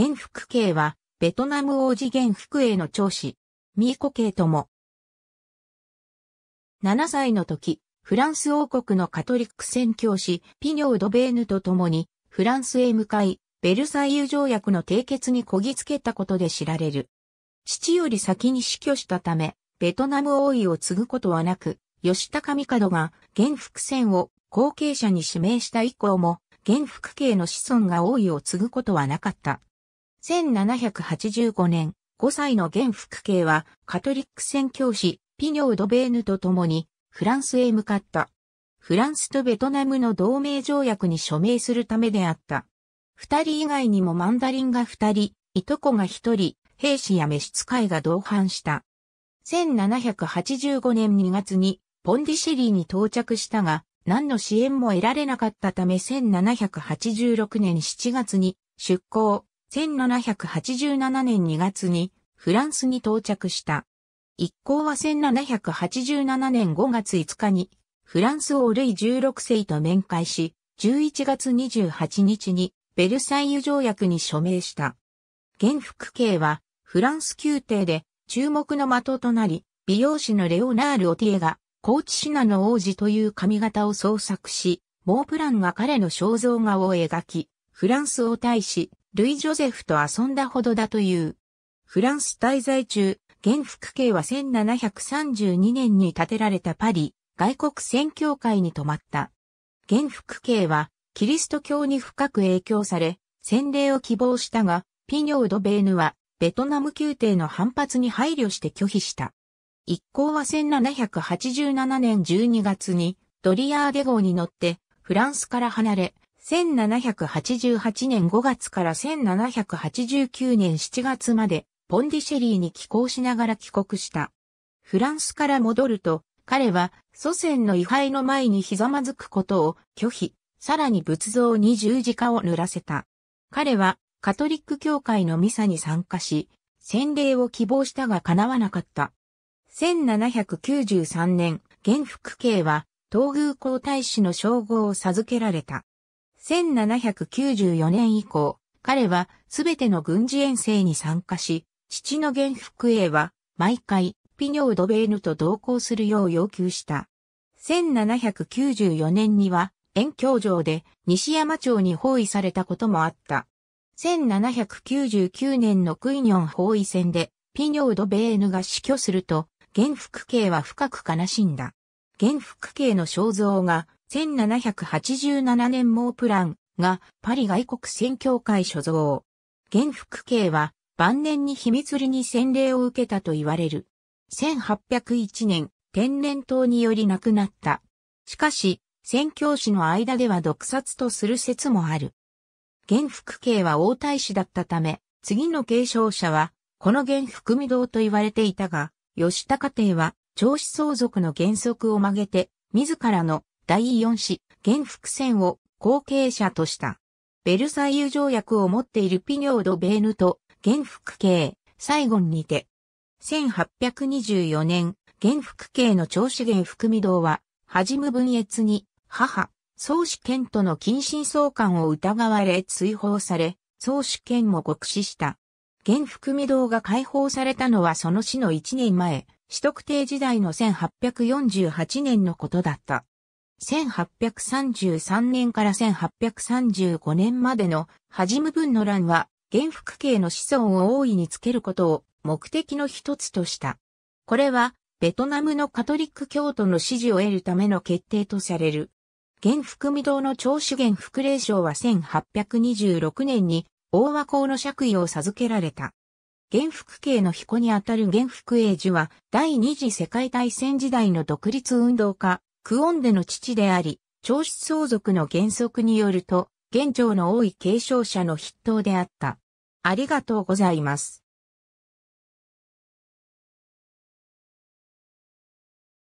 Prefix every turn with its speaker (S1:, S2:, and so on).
S1: 元福慶は、ベトナム王子元福への長子、ミーコ慶とも。7歳の時、フランス王国のカトリック宣教師、ピニョー・ド・ベーヌと共に、フランスへ向かい、ベルサイユ条約の締結にこぎつけたことで知られる。父より先に死去したため、ベトナム王位を継ぐことはなく、吉高帝が元福船を後継者に指名した以降も、元福系の子孫が王位を継ぐことはなかった。1785年、5歳の元福慶は、カトリック宣教師、ピニョー・ド・ベーヌと共に、フランスへ向かった。フランスとベトナムの同盟条約に署名するためであった。二人以外にもマンダリンが二人、いとこが一人、兵士や召使いが同伴した。1785年2月に、ポンディシェリーに到着したが、何の支援も得られなかったため1786年7月に出港。1787年2月にフランスに到着した。一行は1787年5月5日にフランス王ルイ16世と面会し、11月28日にベルサイユ条約に署名した。元服刑はフランス宮廷で注目の的となり、美容師のレオナール・オティエが、高知シナの王子という髪型を創作し、モープランが彼の肖像画を描き、フランスを大使、ルイ・ジョゼフと遊んだほどだという。フランス滞在中、元福慶は1732年に建てられたパリ、外国宣教会に泊まった。元福慶は、キリスト教に深く影響され、洗礼を希望したが、ピニョード・ベーヌは、ベトナム宮廷の反発に配慮して拒否した。一行は1787年12月に、ドリアーデ号に乗って、フランスから離れ、1788年5月から1789年7月まで、ポンディシェリーに寄港しながら帰国した。フランスから戻ると、彼は祖先の遺廃の前にひざまずくことを拒否、さらに仏像に十字架を塗らせた。彼はカトリック教会のミサに参加し、洗礼を希望したが叶わなかった。1793年、元福慶は、東宮皇太子の称号を授けられた。1794年以降、彼はすべての軍事遠征に参加し、父の元福英は毎回ピニョードベーヌと同行するよう要求した。1794年には遠京城で西山町に包囲されたこともあった。1799年のクイニョン包囲戦でピニョードベーヌが死去すると、元福慶は深く悲しんだ。元福慶の肖像が1787年猛プランがパリ外国宣教会所蔵。元福慶は晩年に秘密裏に洗礼を受けたと言われる。1801年、天然痘により亡くなった。しかし、宣教師の間では毒殺とする説もある。元福慶は王太子だったため、次の継承者は、この元福御堂と言われていたが、吉高帝は、長子相続の原則を曲げて、自らの第4子、元福戦を後継者とした。ベルサイユ条約を持っているピニョード・ベーヌと、元福系、サイゴンにて。1824年、元福系の長子元福御堂は、はじむ分越に、母、宗主権との近親相関を疑われ追放され、宗主権も極死した。元福御堂が解放されたのはその死の1年前、取得定時代の1848年のことだった。1833年から1835年までのハジム分の乱は、元福系の子孫を大いにつけることを目的の一つとした。これは、ベトナムのカトリック教徒の支持を得るための決定とされる。元福未堂の長主元福令賞は1826年に大和公の爵位を授けられた。元福系の彦にあたる元福英樹は第二次世界大戦時代の独立運動家、クオンデの父であり、長子相続の原則によると、現状の多い継承者の筆頭であった。ありがとうございます。